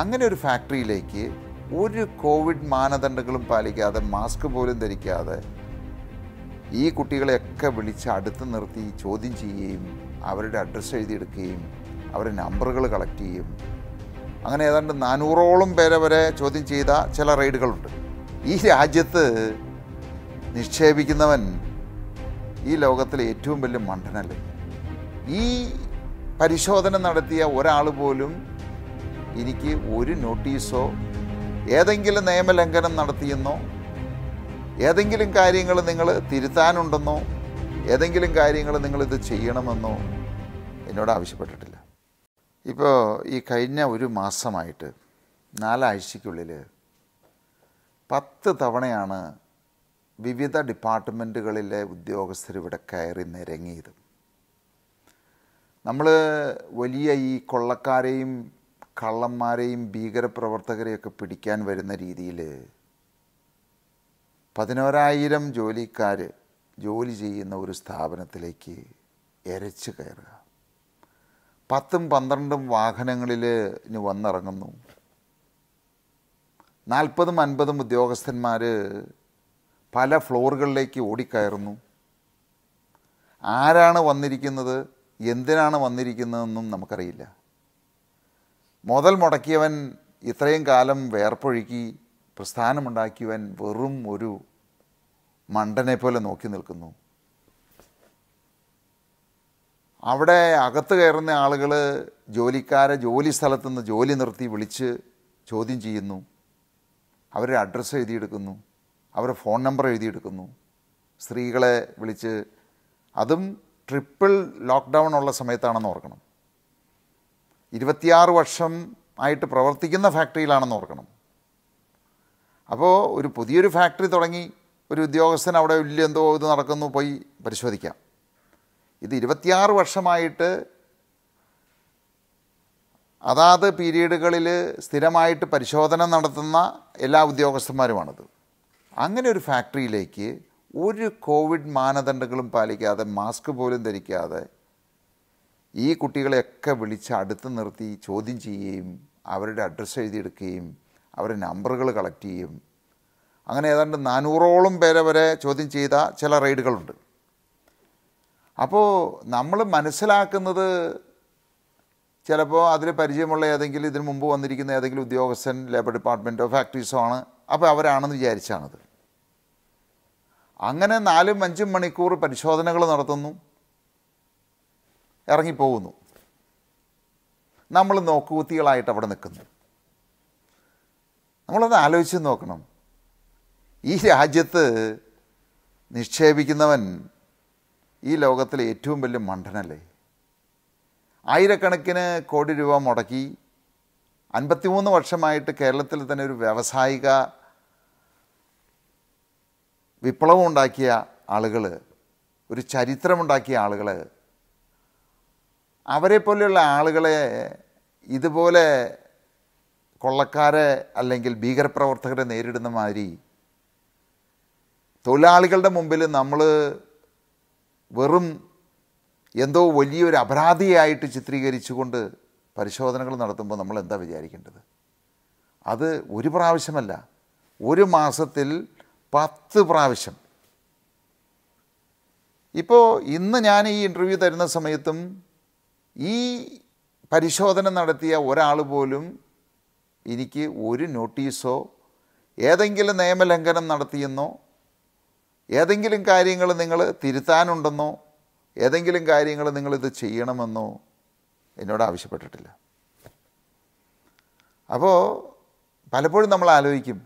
അങ്ങനെ ഒരു ഫാക്ടറിയിലേക്ക് ഒരു കോവിഡ് മാനദണ്ഡങ്ങളും പാലിക്കാതെ മാസ്ക് പോലും ധരിക്കാതെ ഈ കുട്ടികളെയൊക്കെ വിളിച്ച് അടുത്ത് നിർത്തി ചോദ്യം ചെയ്യുകയും അവരുടെ അഡ്രസ്സ് എഴുതിയെടുക്കുകയും അവരുടെ നമ്പറുകൾ കളക്ട് ചെയ്യും അങ്ങനെ ഏതാണ്ട് നാനൂറോളം പേരെ വരെ ചോദ്യം ചെയ്ത ചില റെയ്ഡുകളുണ്ട് ഈ രാജ്യത്ത് നിക്ഷേപിക്കുന്നവൻ ഈ ലോകത്തിലെ ഏറ്റവും വലിയ മണ്ടനല്ലേ ഈ പരിശോധന നടത്തിയ ഒരാൾ പോലും എനിക്ക് ഒരു നോട്ടീസോ ഏതെങ്കിലും നിയമലംഘനം നടത്തിയെന്നോ ഏതെങ്കിലും കാര്യങ്ങൾ നിങ്ങൾ തിരുത്താനുണ്ടെന്നോ ഏതെങ്കിലും കാര്യങ്ങൾ നിങ്ങളിത് ചെയ്യണമെന്നോ എന്നോട് ആവശ്യപ്പെട്ടിട്ടില്ല ഇപ്പോൾ ഈ കഴിഞ്ഞ ഒരു മാസമായിട്ട് നാലാഴ്ചയ്ക്കുള്ളിൽ പത്ത് തവണയാണ് വിവിധ ഡിപ്പാർട്ട്മെൻറ്റുകളിലെ ഉദ്യോഗസ്ഥർ ഇവിടെ കയറി നിരങ്ങിയത് നമ്മൾ വലിയ ഈ കൊള്ളക്കാരെയും കള്ളന്മാരെയും ഭീകരപ്രവർത്തകരെയൊക്കെ പിടിക്കാൻ വരുന്ന രീതിയിൽ പതിനോരായിരം ജോലിക്കാർ ജോലി ചെയ്യുന്ന ഒരു സ്ഥാപനത്തിലേക്ക് എരച്ച് കയറുക പത്തും പന്ത്രണ്ടും വാഹനങ്ങളിൽ ഇനി വന്നിറങ്ങുന്നു നാൽപ്പതും അൻപതും ഉദ്യോഗസ്ഥന്മാർ പല ഫ്ലോറുകളിലേക്ക് ഓടിക്കയറുന്നു ആരാണ് വന്നിരിക്കുന്നത് എന്തിനാണ് വന്നിരിക്കുന്നതെന്നും നമുക്കറിയില്ല മുതൽ മുടക്കിയവൻ ഇത്രയും കാലം വേർപ്പൊഴുക്കി പ്രസ്ഥാനമുണ്ടാക്കിയവൻ വെറും ഒരു മണ്ടനെ പോലെ നോക്കി നിൽക്കുന്നു അവിടെ അകത്ത് കയറുന്ന ആളുകൾ ജോലിക്കാരെ ജോലി സ്ഥലത്തു നിന്ന് ജോലി നിർത്തി വിളിച്ച് ചോദ്യം ചെയ്യുന്നു അവരുടെ അഡ്രസ്സ് എഴുതിയെടുക്കുന്നു അവരുടെ ഫോൺ നമ്പർ എഴുതിയെടുക്കുന്നു സ്ത്രീകളെ വിളിച്ച് അതും ട്രിപ്പിൾ ലോക്ക്ഡൗൺ ഉള്ള സമയത്താണെന്ന് ഓർക്കണം ഇരുപത്തിയാറ് വർഷം ആയിട്ട് പ്രവർത്തിക്കുന്ന ഫാക്ടറിയിലാണെന്ന് ഓർക്കണം അപ്പോൾ ഒരു പുതിയൊരു ഫാക്ടറി തുടങ്ങി ഒരു ഉദ്യോഗസ്ഥൻ അവിടെ വലിയ എന്തോ ഇത് നടക്കുന്നു പോയി പരിശോധിക്കാം ഇത് ഇരുപത്തിയാറ് വർഷമായിട്ട് അതാത് പീരീഡുകളിൽ സ്ഥിരമായിട്ട് പരിശോധന നടത്തുന്ന എല്ലാ ഉദ്യോഗസ്ഥന്മാരുമാണത് അങ്ങനെ ഒരു ഫാക്ടറിയിലേക്ക് ഒരു കോവിഡ് മാനദണ്ഡങ്ങളും പാലിക്കാതെ മാസ്ക് പോലും ധരിക്കാതെ ഈ കുട്ടികളെയൊക്കെ വിളിച്ച് അടുത്ത് നിർത്തി ചോദ്യം ചെയ്യുകയും അവരുടെ അഡ്രസ്സ് എഴുതിയെടുക്കുകയും അവരുടെ നമ്പറുകൾ കളക്ട് ചെയ്യും അങ്ങനെ ഏതാണ്ട് നാനൂറോളം പേരെ വരെ ചോദ്യം ചെയ്ത ചില റെയ്ഡുകളുണ്ട് അപ്പോൾ നമ്മൾ മനസ്സിലാക്കുന്നത് ചിലപ്പോൾ അതിൽ പരിചയമുള്ള ഏതെങ്കിലും ഇതിനു മുമ്പ് വന്നിരിക്കുന്ന ഏതെങ്കിലും ഉദ്യോഗസ്ഥൻ ലേബർ ഡിപ്പാർട്ട്മെൻറ്റോ ഫാക്ടറീസോ ആണ് അപ്പോൾ അവരാണെന്ന് വിചാരിച്ചാണത് അങ്ങനെ നാലും അഞ്ചും മണിക്കൂർ പരിശോധനകൾ നടത്തുന്നു ഇറങ്ങിപ്പോകുന്നു നമ്മൾ നോക്കുകുത്തികളായിട്ട് അവിടെ നിൽക്കുന്നു നമ്മളത് ആലോചിച്ച് നോക്കണം ഈ രാജ്യത്ത് നിക്ഷേപിക്കുന്നവൻ ഈ ലോകത്തിലെ ഏറ്റവും വലിയ മണ്ടനല്ലേ ആയിരക്കണക്കിന് കോടി രൂപ മുടക്കി അൻപത്തിമൂന്ന് വർഷമായിട്ട് കേരളത്തിൽ തന്നെ ഒരു വ്യാവസായിക വിപ്ലവം ഉണ്ടാക്കിയ ആളുകൾ ഒരു ചരിത്രമുണ്ടാക്കിയ ആളുകൾ അവരെ പോലെയുള്ള ആളുകളെ ഇതുപോലെ കൊള്ളക്കാരെ അല്ലെങ്കിൽ ഭീകരപ്രവർത്തകരെ നേരിടുന്ന മാതിരി തൊഴിലാളികളുടെ മുമ്പിൽ നമ്മൾ വെറും എന്തോ വലിയൊരു അപരാധിയായിട്ട് ചിത്രീകരിച്ചുകൊണ്ട് പരിശോധനകൾ നടത്തുമ്പോൾ നമ്മൾ എന്താ വിചാരിക്കേണ്ടത് അത് ഒരു പ്രാവശ്യമല്ല ഒരു മാസത്തിൽ പത്ത് പ്രാവശ്യം ഇപ്പോൾ ഇന്ന് ഞാൻ ഈ ഇൻ്റർവ്യൂ തരുന്ന സമയത്തും ഈ പരിശോധന നടത്തിയ ഒരാൾ പോലും എനിക്ക് ഒരു നോട്ടീസോ ഏതെങ്കിലും നിയമലംഘനം നടത്തിയെന്നോ ഏതെങ്കിലും കാര്യങ്ങൾ നിങ്ങൾ തിരുത്താനുണ്ടെന്നോ ഏതെങ്കിലും കാര്യങ്ങൾ നിങ്ങളിത് ചെയ്യണമെന്നോ എന്നോട് ആവശ്യപ്പെട്ടിട്ടില്ല അപ്പോൾ പലപ്പോഴും നമ്മൾ ആലോചിക്കും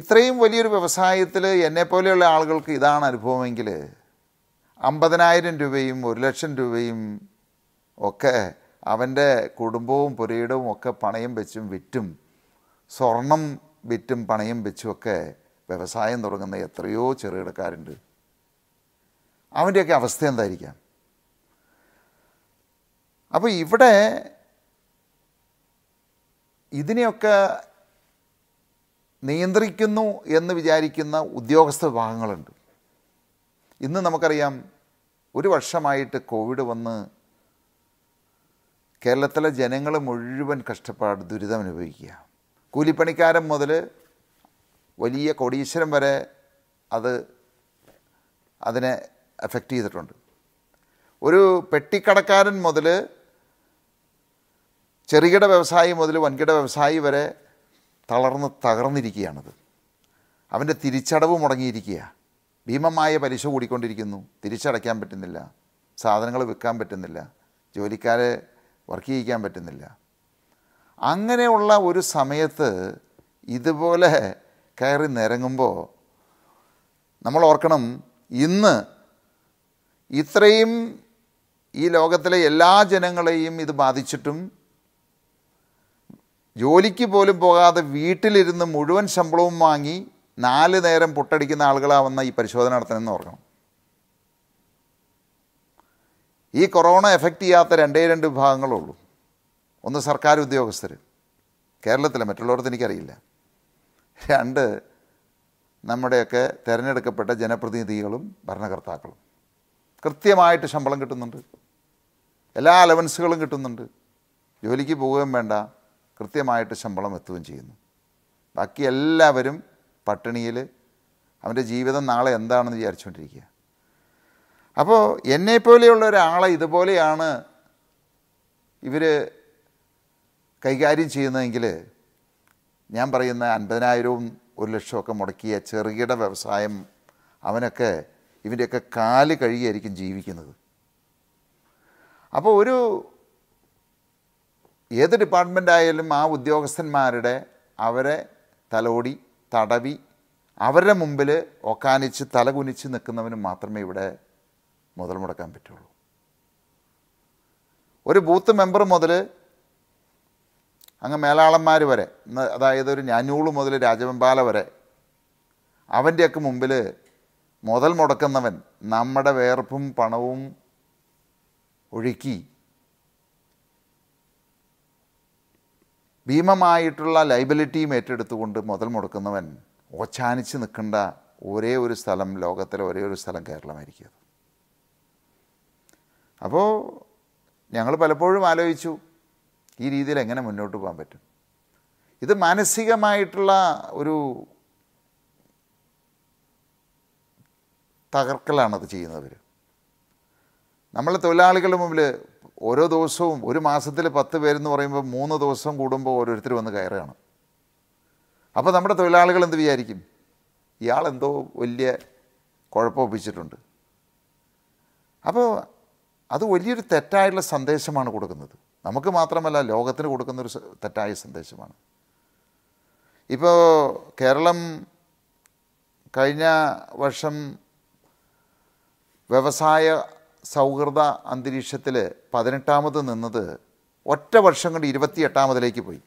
ഇത്രയും വലിയൊരു വ്യവസായത്തിൽ എന്നെപ്പോലെയുള്ള ആളുകൾക്ക് ഇതാണ് അനുഭവമെങ്കിൽ അമ്പതിനായിരം രൂപയും ഒരു ലക്ഷം രൂപയും ഒക്കെ അവൻ്റെ കുടുംബവും പുരയിടവും ഒക്കെ പണയം വെച്ചും വിറ്റും സ്വർണം വിറ്റും പണയം വെച്ചുമൊക്കെ വ്യവസായം തുടങ്ങുന്ന എത്രയോ ചെറുകിടക്കാരുണ്ട് അവൻ്റെയൊക്കെ അവസ്ഥ എന്തായിരിക്കാം അപ്പോൾ ഇവിടെ ഇതിനെയൊക്കെ നിയന്ത്രിക്കുന്നു എന്ന് വിചാരിക്കുന്ന ഉദ്യോഗസ്ഥ വിഭാഗങ്ങളുണ്ട് ഇന്ന് നമുക്കറിയാം ഒരു വർഷമായിട്ട് കോവിഡ് വന്ന് കേരളത്തിലെ ജനങ്ങൾ മുഴുവൻ കഷ്ടപ്പാട് ദുരിതം അനുഭവിക്കുക കൂലിപ്പണിക്കാരൻ മുതൽ വലിയ കോടീശ്വരം വരെ അത് അതിനെ എഫക്റ്റ് ചെയ്തിട്ടുണ്ട് ഒരു പെട്ടിക്കടക്കാരൻ മുതൽ ചെറുകിട വ്യവസായി മുതൽ വൻകിട വ്യവസായി വരെ തളർന്ന് തകർന്നിരിക്കുകയാണത് അവൻ്റെ തിരിച്ചടവ് മുടങ്ങിയിരിക്കുകയാണ് ഭീമമായ പലിശ കൂടിക്കൊണ്ടിരിക്കുന്നു തിരിച്ചടയ്ക്കാൻ പറ്റുന്നില്ല സാധനങ്ങൾ വിൽക്കാൻ പറ്റുന്നില്ല ജോലിക്കാരെ വർക്ക് ചെയ്യിക്കാൻ പറ്റുന്നില്ല അങ്ങനെയുള്ള ഒരു സമയത്ത് ഇതുപോലെ കയറി നിരങ്ങുമ്പോൾ നമ്മൾ ഓർക്കണം ഇന്ന് ഇത്രയും ഈ ലോകത്തിലെ എല്ലാ ജനങ്ങളെയും ഇത് ബാധിച്ചിട്ടും ജോലിക്ക് പോലും പോകാതെ വീട്ടിലിരുന്ന് മുഴുവൻ ശമ്പളവും വാങ്ങി നാല് നേരം പൊട്ടടിക്കുന്ന ആളുകളാവുന്ന ഈ പരിശോധന നടത്തണമെന്ന് ഓർക്കണം ഈ കൊറോണ എഫക്റ്റ് ചെയ്യാത്ത രണ്ടേ രണ്ട് വിഭാഗങ്ങളേ ഉള്ളൂ ഒന്ന് സർക്കാർ ഉദ്യോഗസ്ഥർ കേരളത്തിലെ മറ്റുള്ളവർക്ക് എനിക്കറിയില്ല രണ്ട് നമ്മുടെയൊക്കെ തിരഞ്ഞെടുക്കപ്പെട്ട ജനപ്രതിനിധികളും ഭരണകർത്താക്കളും കൃത്യമായിട്ട് ശമ്പളം കിട്ടുന്നുണ്ട് എല്ലാ അലവൻസുകളും കിട്ടുന്നുണ്ട് ജോലിക്ക് പോവുകയും വേണ്ട കൃത്യമായിട്ട് ശമ്പളം എത്തുകയും ചെയ്യുന്നു ബാക്കി എല്ലാവരും പട്ടിണിയിൽ അവൻ്റെ ജീവിതം നാളെ എന്താണെന്ന് വിചാരിച്ചുകൊണ്ടിരിക്കുക അപ്പോൾ എന്നെപ്പോലെയുള്ള ഒരാളെ ഇതുപോലെയാണ് ഇവർ കൈകാര്യം ചെയ്യുന്നതെങ്കിൽ ഞാൻ പറയുന്ന അൻപതിനായിരവും ഒരു ലക്ഷമൊക്കെ മുടക്കിയ ചെറുകിട വ്യവസായം അവനൊക്കെ ഇവൻ്റെയൊക്കെ കാല് കഴുകിയായിരിക്കും ജീവിക്കുന്നത് അപ്പോൾ ഒരു ഏത് ഡിപ്പാർട്ട്മെൻ്റ് ആയാലും ആ ഉദ്യോഗസ്ഥന്മാരുടെ അവരെ തലോടി തടവി അവരുടെ മുമ്പിൽ ഒക്കാനിച്ച് തലകുനിച്ച് നിൽക്കുന്നവന് മാത്രമേ ഇവിടെ മുതൽ മുടക്കാൻ പറ്റുള്ളൂ ഒരു ബൂത്ത് മെമ്പർ മുതൽ അങ്ങ് മേലാളന്മാർ വരെ അതായത് ഒരു ഞാനൂള് മുതൽ രാജവെമ്പാല വരെ അവൻ്റെയൊക്കെ മുമ്പിൽ മുതൽ മുടക്കുന്നവൻ നമ്മുടെ വേർപ്പും പണവും ഒഴുക്കി ഭീമമായിട്ടുള്ള ലൈബിലിറ്റിയും ഏറ്റെടുത്തുകൊണ്ട് മുതൽ മുടക്കുന്നവൻ ഓച്ചാനിച്ച് നിൽക്കേണ്ട ഒരേ ഒരു സ്ഥലം ലോകത്തിലെ ഒരേ ഒരു സ്ഥലം കേരളമായിരിക്കും അപ്പോൾ ഞങ്ങൾ പലപ്പോഴും ആലോചിച്ചു ഈ രീതിയിൽ എങ്ങനെ മുന്നോട്ട് പോകാൻ പറ്റും ഇത് മാനസികമായിട്ടുള്ള ഒരു തകർക്കലാണത് ചെയ്യുന്നവർ നമ്മളെ തൊഴിലാളികളുടെ മുമ്പിൽ ഓരോ ദിവസവും ഒരു മാസത്തിൽ പത്ത് പേരെന്ന് പറയുമ്പോൾ മൂന്ന് ദിവസം കൂടുമ്പോൾ ഓരോരുത്തർ വന്ന് കയറുകയാണ് അപ്പോൾ നമ്മുടെ തൊഴിലാളികൾ എന്ത് വിചാരിക്കും ഇയാളെന്തോ വലിയ കുഴപ്പമൊപ്പിച്ചിട്ടുണ്ട് അപ്പോൾ അത് വലിയൊരു തെറ്റായിട്ടുള്ള സന്ദേശമാണ് കൊടുക്കുന്നത് നമുക്ക് മാത്രമല്ല ലോകത്തിന് കൊടുക്കുന്നൊരു തെറ്റായ സന്ദേശമാണ് ഇപ്പോൾ കേരളം കഴിഞ്ഞ വർഷം വ്യവസായ സൗഹൃദ അന്തരീക്ഷത്തിൽ പതിനെട്ടാമത് നിന്നത് ഒറ്റ വർഷം കൊണ്ട് എട്ടാമതിലേക്ക് പോയി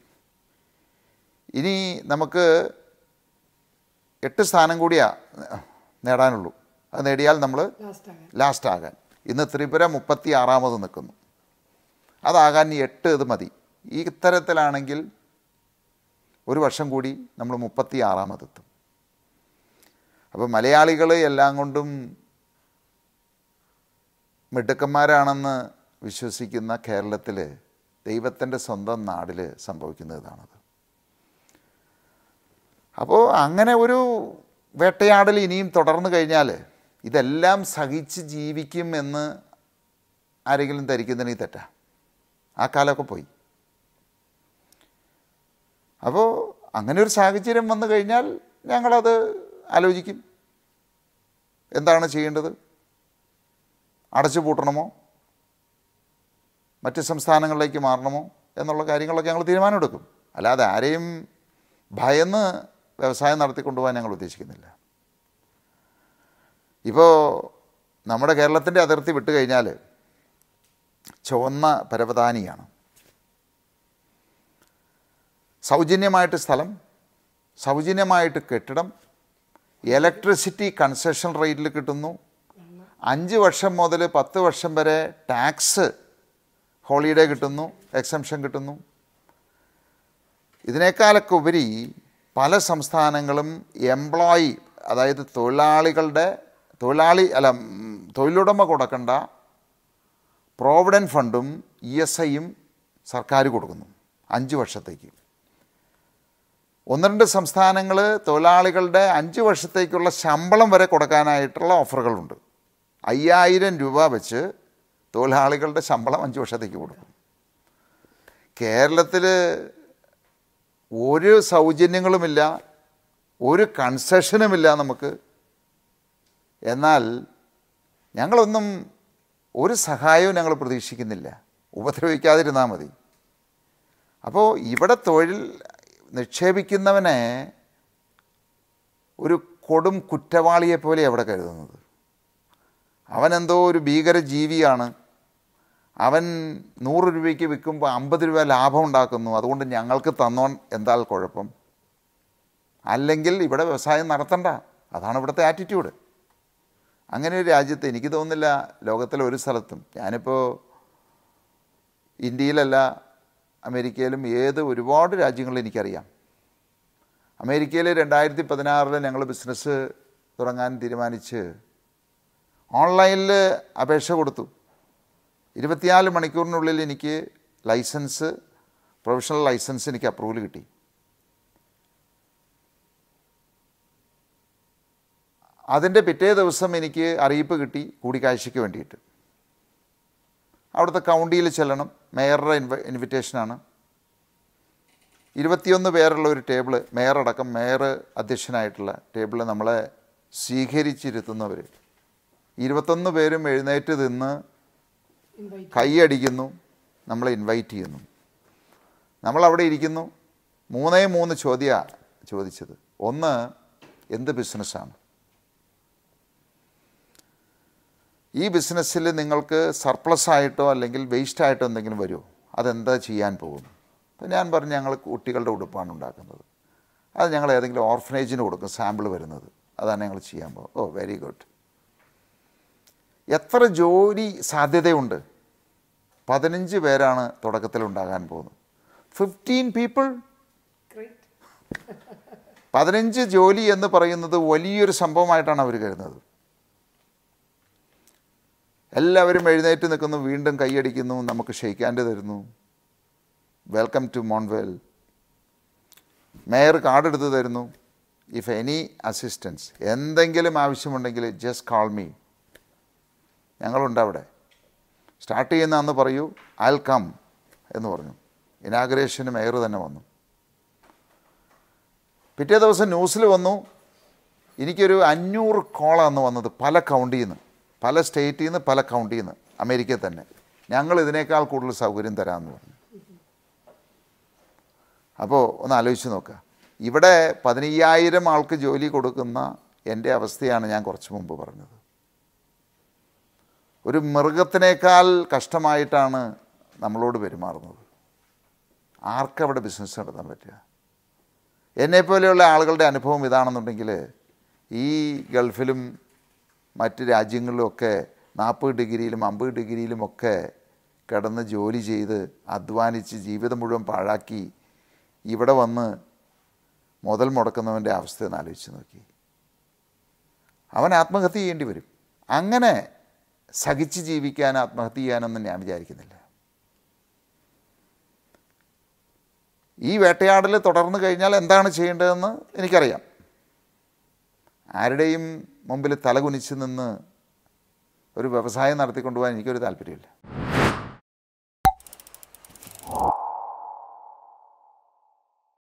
ഇനി നമുക്ക് എട്ട് സ്ഥാനം കൂടിയാ നേടാനുള്ളൂ അത് നേടിയാൽ നമ്മൾ ലാസ്റ്റ് ആകാൻ ഇന്ന് ത്രിപുര മുപ്പത്തി ആറാമത് നിൽക്കുന്നു അതാകാൻ ഈ എട്ട് ഇത് മതി ഈ ഇത്തരത്തിലാണെങ്കിൽ ഒരു വർഷം കൂടി നമ്മൾ മുപ്പത്തി ആറാമതെത്തും അപ്പോൾ മലയാളികൾ എല്ലാം കൊണ്ടും മിടുക്കന്മാരാണെന്ന് വിശ്വസിക്കുന്ന കേരളത്തിൽ ദൈവത്തിൻ്റെ സ്വന്തം നാടിൽ സംഭവിക്കുന്ന ഇതാണത് അപ്പോൾ അങ്ങനെ ഒരു വേട്ടയാടൽ ഇനിയും തുടർന്നു കഴിഞ്ഞാൽ ഇതെല്ലാം സഹിച്ച് ജീവിക്കും എന്ന് ആരെങ്കിലും ധരിക്കുന്നതിന് തെറ്റാ ആ കാലമൊക്കെ പോയി അപ്പോൾ അങ്ങനെ ഒരു സാഹചര്യം വന്നു കഴിഞ്ഞാൽ ഞങ്ങളത് ആലോചിക്കും എന്താണ് ചെയ്യേണ്ടത് അടച്ചു പൂട്ടണമോ മറ്റ് സംസ്ഥാനങ്ങളിലേക്ക് മാറണമോ എന്നുള്ള കാര്യങ്ങളൊക്കെ ഞങ്ങൾ തീരുമാനമെടുക്കും അല്ലാതെ ആരെയും ഭയന്ന് വ്യവസായം നടത്തിക്കൊണ്ടുപോകാൻ ഞങ്ങൾ ഉദ്ദേശിക്കുന്നില്ല ഇപ്പോൾ നമ്മുടെ കേരളത്തിൻ്റെ അതിർത്തി വിട്ട് കഴിഞ്ഞാൽ ചുവന്ന പരവതാനിയാണ് സൗജന്യമായിട്ട് സ്ഥലം സൗജന്യമായിട്ട് കെട്ടിടം ഇലക്ട്രിസിറ്റി കൺസെഷൻ റേറ്റിൽ കിട്ടുന്നു അഞ്ച് വർഷം മുതൽ പത്ത് വർഷം വരെ ടാക്സ് ഹോളിഡേ കിട്ടുന്നു എക്സംഷൻ കിട്ടുന്നു ഇതിനേക്കാളൊക്കെ ഉപരി പല സംസ്ഥാനങ്ങളും എംപ്ലോയി അതായത് തൊഴിലാളികളുടെ തൊഴിലാളി അല്ല തൊഴിലുടമ കൊടുക്കേണ്ട പ്രോവിഡൻറ്റ് ഫണ്ടും ഇ e എസ് ഐയും സർക്കാർ കൊടുക്കുന്നു അഞ്ച് വർഷത്തേക്ക് ഒന്ന് രണ്ട് സംസ്ഥാനങ്ങൾ തൊഴിലാളികളുടെ അഞ്ച് വർഷത്തേക്കുള്ള ശമ്പളം വരെ കൊടുക്കാനായിട്ടുള്ള ഓഫറുകളുണ്ട് അയ്യായിരം രൂപ വെച്ച് തൊഴിലാളികളുടെ ശമ്പളം അഞ്ച് വർഷത്തേക്ക് കൊടുക്കും കേരളത്തിൽ ഒരു സൗജന്യങ്ങളുമില്ല ഒരു കൺസെഷനുമില്ല നമുക്ക് എന്നാൽ ഞങ്ങളൊന്നും ഒരു സഹായവും ഞങ്ങൾ പ്രതീക്ഷിക്കുന്നില്ല ഉപദ്രവിക്കാതിരുന്നാൽ മതി അപ്പോൾ ഇവിടെ തൊഴിൽ നിക്ഷേപിക്കുന്നവനെ ഒരു കൊടും കുറ്റവാളിയെപ്പോലെ അവിടെ കരുതുന്നത് അവനെന്തോ ഒരു ഭീകര ജീവിയാണ് അവൻ നൂറ് രൂപയ്ക്ക് വിൽക്കുമ്പോൾ അമ്പത് രൂപ ലാഭം ഉണ്ടാക്കുന്നു അതുകൊണ്ട് ഞങ്ങൾക്ക് തന്നോൺ എന്താ കുഴപ്പം അല്ലെങ്കിൽ ഇവിടെ വ്യവസായം നടത്തണ്ട അതാണ് ഇവിടുത്തെ ആറ്റിറ്റ്യൂഡ് അങ്ങനെ ഒരു രാജ്യത്ത് എനിക്ക് തോന്നുന്നില്ല ലോകത്തിലെ ഒരു സ്ഥലത്തും ഞാനിപ്പോൾ ഇന്ത്യയിലല്ല അമേരിക്കയിലും ഏത് ഒരുപാട് രാജ്യങ്ങളും എനിക്കറിയാം അമേരിക്കയിൽ രണ്ടായിരത്തി പതിനാറിൽ ഞങ്ങൾ ബിസിനസ് തുടങ്ങാൻ തീരുമാനിച്ച് ഓൺലൈനിൽ അപേക്ഷ കൊടുത്തു ഇരുപത്തിനാല് മണിക്കൂറിനുള്ളിൽ എനിക്ക് ലൈസൻസ് പ്രൊഫഷണൽ ലൈസൻസ് എനിക്ക് അപ്രൂവൽ കിട്ടി അതിൻ്റെ പിറ്റേ ദിവസം എനിക്ക് അറിയിപ്പ് കിട്ടി കൂടിക്കാഴ്ചയ്ക്ക് വേണ്ടിയിട്ട് അവിടുത്തെ കൗണ്ടിയിൽ ചെല്ലണം മേയറുടെ ഇൻവ ഇൻവിറ്റേഷനാണ് ഇരുപത്തിയൊന്ന് പേരുള്ള ഒരു ടേബിൾ മേയറടക്കം മേയർ അധ്യക്ഷനായിട്ടുള്ള ടേബിൾ നമ്മളെ സ്വീകരിച്ചിരുത്തുന്നവർ ഇരുപത്തൊന്ന് പേരും എഴുന്നേറ്റ് നിന്ന് കൈയടിക്കുന്നു നമ്മളെ ഇൻവൈറ്റ് ചെയ്യുന്നു നമ്മളവിടെ ഇരിക്കുന്നു മൂന്നേ മൂന്ന് ചോദ്യമാണ് ചോദിച്ചത് ഒന്ന് എന്ത് ബിസിനസ്സാണ് ഈ ബിസിനസ്സിൽ നിങ്ങൾക്ക് സർപ്ലസ് ആയിട്ടോ അല്ലെങ്കിൽ വേസ്റ്റ് ആയിട്ടോ എന്തെങ്കിലും വരുമോ അതെന്താ ചെയ്യാൻ പോകുന്നു അപ്പം ഞാൻ പറഞ്ഞു ഞങ്ങൾ കുട്ടികളുടെ ഉടുപ്പാണ് ഉണ്ടാക്കുന്നത് അത് ഞങ്ങൾ ഏതെങ്കിലും ഓർഫനേജിന് കൊടുക്കും സാമ്പിൾ വരുന്നത് അതാണ് ഞങ്ങൾ ചെയ്യാൻ പോകുന്നത് ഓ വെരി ഗുഡ് എത്ര ജോലി സാധ്യതയുണ്ട് പതിനഞ്ച് പേരാണ് തുടക്കത്തിൽ ഉണ്ടാകാൻ പോകുന്നത് ഫിഫ്റ്റീൻ പീപ്പിൾ പതിനഞ്ച് ജോലി എന്ന് പറയുന്നത് വലിയൊരു സംഭവമായിട്ടാണ് അവർ കരുതുന്നത് എല്ലാവരും എഴുന്നേറ്റ് നിൽക്കുന്നു വീണ്ടും കൈയടിക്കുന്നു നമുക്ക് ഷെയ്ക്കാൻ്റെ തരുന്നു വെൽക്കം ടു മോൺവെൽ മേയർ കാർഡ് എടുത്ത് തരുന്നു ഇഫ് എനി അസിസ്റ്റൻസ് എന്തെങ്കിലും ആവശ്യമുണ്ടെങ്കിൽ ജസ്റ്റ് കാൾ മീ ഞങ്ങളുണ്ട് അവിടെ സ്റ്റാർട്ട് ചെയ്യുന്ന അന്ന് പറയൂ ഐൽ കം എന്ന് പറഞ്ഞു ഇനാഗ്രേഷന് മേയർ തന്നെ വന്നു പിറ്റേ ദിവസം ന്യൂസിൽ വന്നു എനിക്കൊരു അഞ്ഞൂറ് കോളാണ് വന്നത് പല കൗണ്ടിയിൽ നിന്ന് പല സ്റ്റേറ്റിൽ നിന്ന് പല കൗണ്ടിയിൽ നിന്ന് അമേരിക്കയിൽ തന്നെ ഞങ്ങൾ ഇതിനേക്കാൾ കൂടുതൽ സൗകര്യം തരാമെന്ന് പറഞ്ഞു അപ്പോൾ ഒന്ന് ആലോചിച്ച് നോക്കുക ഇവിടെ പതിനയ്യായിരം ആൾക്ക് ജോലി കൊടുക്കുന്ന എൻ്റെ അവസ്ഥയാണ് ഞാൻ കുറച്ച് മുമ്പ് പറഞ്ഞത് ഒരു മൃഗത്തിനേക്കാൾ കഷ്ടമായിട്ടാണ് നമ്മളോട് പെരുമാറുന്നത് ആർക്കവിടെ ബിസിനസ് നടത്താൻ പറ്റുക എന്നെപ്പോലെയുള്ള ആളുകളുടെ അനുഭവം ഇതാണെന്നുണ്ടെങ്കിൽ ഈ ഗൾഫിലും മറ്റ് രാജ്യങ്ങളിലുമൊക്കെ നാൽപ്പത് ഡിഗ്രിയിലും അമ്പത് ഡിഗ്രിയിലുമൊക്കെ കിടന്ന് ജോലി ചെയ്ത് അധ്വാനിച്ച് ജീവിതം മുഴുവൻ പാഴാക്കി ഇവിടെ വന്ന് മുതൽ മുടക്കുന്നവൻ്റെ അവസ്ഥ ആലോചിച്ച് നോക്കി അവൻ ആത്മഹത്യ ചെയ്യേണ്ടി വരും അങ്ങനെ സഹിച്ച് ജീവിക്കാൻ ആത്മഹത്യ ചെയ്യാനൊന്നും ഞാൻ വിചാരിക്കുന്നില്ല ഈ വേട്ടയാടൽ തുടർന്നു കഴിഞ്ഞാൽ എന്താണ് ചെയ്യേണ്ടതെന്ന് എനിക്കറിയാം ആരുടെയും മുമ്പിൽ തലകുനിച്ച് നിന്ന് ഒരു വ്യവസായം നടത്തിക്കൊണ്ടുപോകാൻ എനിക്കൊരു താല്പര്യമില്ല